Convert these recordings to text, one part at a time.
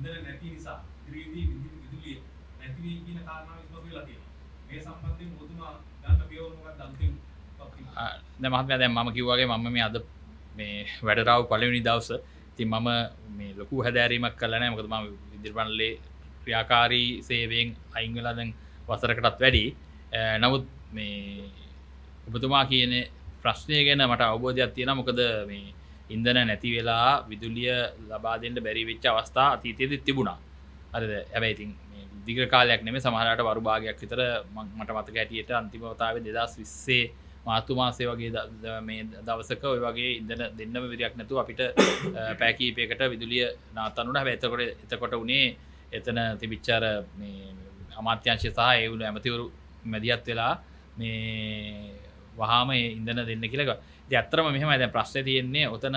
ඉන්ධන නැති නිසා ඉදිරියේදී විදුලිය නැති වෙයි කියන කාරණාව ඉස්මතු වෙලා තියෙනවා. මේ සම්බන්ධයෙන් ඔබතුමා ගන්න පියවර මොකක්ද අන්තිම? දැන් මහත්මයා දැන් මම කිව්වාගේ මම මේ අද මේ වැඩට ආව පළවෙනි දවස ඉතින් මම මේ ලොකු හැදෑරීමක් කළා නෑ මොකද මම විදුලිපන්ලේ ක්‍රියාකාරී සේවයෙන් අයින් වෙලා දැන් වසරකටත් වැඩි. නමුත් මේ ඔබතුමා කියන ප්‍රශ්නය ගැන මට අවබෝධයක් තියෙනවා මොකද මේ ඉන්දන නැති වෙලා විදුලිය ලබාදෙන්ට බැරි වෙච්ච අවස්ථා අතීතයද තිබුණා අරද ඇබැයිතින් දිග කාලයක් නෙම සමහට වරුභාගයක් විතර මට මතක ඇටියට අන්තිමවතාව දෙදස් විස්සේ මාතුමාසේ වගේ මේ දවසක ඔය වගේ ඉදන දෙන්නම විරියක් නැතු අපිට පැකීපයකට විදුලිය නාතනුට හැතකොට එතකොට වනේ එතන තිබිච්චාර අමාත්‍යංශය සහ ඒවුණු ඇමතිවරු මැදිියත් වෙලා මේ වහම ඉඳන දෙන්න කියලක ඇත්තරම මෙහම ඇත ප්‍රශ්ය තියෙන්නේ ඔතන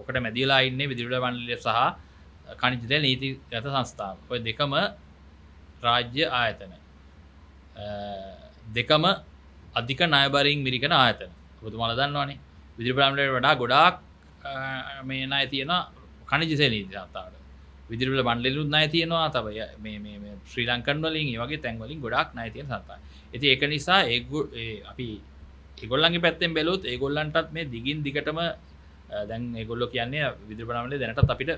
ඕකට මැදිලා ඉන්නේ විදිරට වන්ලිය සහ කනිජිත නීති ගත සංස්ථාව ඔය දෙකම රාජ්‍ය ආයතන දෙකම අධික නයබරින් මිරිකන ආයතන පුතුමල දන්නවානේ විදිරිපරාමට වඩා ගොඩාක් මේ නය තියෙන කනිජිසේ නීති සතාවට විදිරල බන්ඩලුත් නය තියෙනවා තබය ශ්‍රී ලංකන් වලින් වගේ තැන්වලින් ගොඩක් නය තිය සතා ඇති ඒක නිසා ඒ අපි ඒගොල්ලන්ගේ පැත්තෙන් බැලොත් ඒගොල්ලන්ටත් මේ දිගින් දිගටම දැන් ඒගොල්ලො කියන්නේ විදුරපනාමලේ දැනටත් අපිට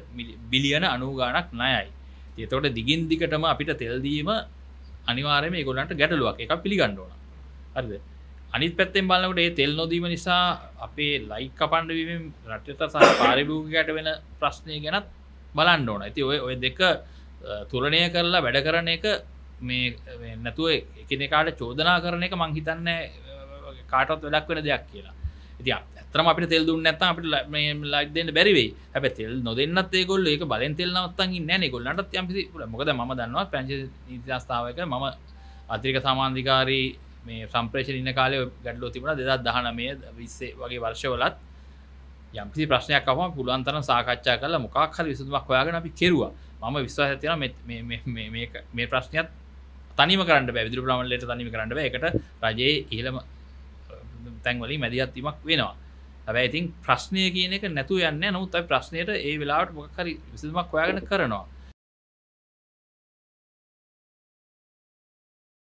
බිලියන අනුගානක් නයයි තිතවට දිගින් දිගටම අපිට තෙල්දීම අනිවාරම ගොලන්ට ගැටලුවක් එක පිළිගණ්ඩෝන අරද අනිත් පැත්තෙන් බලකට ඒ තෙල් නොදීම නිසා අපේ ලයි කපන්ඩවීම රට්‍යත සහ පාරිභූගකට වෙන ප්‍රශ්නය ගැනත් බලන්න ඕන ඇති ඔය ඔය දෙක තුරණය කරලා වැඩ කරන එක මේ නැතුව එකනෙකාට චෝදනා කරන එක මංහිතන්න කාටත් වැඩක් වෙන දෙයක් කියලා ඉති ඇතරම අපි තෙල් දුන්න ඇත අපට ලයික් දෙන්න බැරිවේ හැප තෙල් නොදන්නත් ගොල්ල එක බලෙන් තෙල් නවත්තන් නෑන ගොල්ලට යම්පි මොකද ම දන්නවා පැංච ඉතිස්ථාවක මම අතිරික සාමාන්ධිකාරී මේ සම්ප්‍රේෂණ ඉන්න කාලය ගැඩලෝ තිබුණ දෙදත් දහනමය විස්සේ වගේ වර්ෂවලත් යම්පි ප්‍රශ්නයක් අම පුළුවන්තරන සාකච්ඡා කල මොකක්හර විසුමක් ඔයාගෙන අපි කෙරවා මම විශ්වාස ඇතින මේ ප්‍රශ්නයත් තනිම කරන්න බැවිදුර ප්‍රමල්ලට තනිම කරන්න එකට රජයේ ඉහළම තැන්වලින් මැදිහත්වීමක් වෙනවා හැබැයි ඉතින් ප්‍රශ්නය කියන එක නැතු යන්න නොත් අයි ප්‍රශ්නයට ඒ වෙලාට මොකරි විසමක් හොයාගෙන කරනවා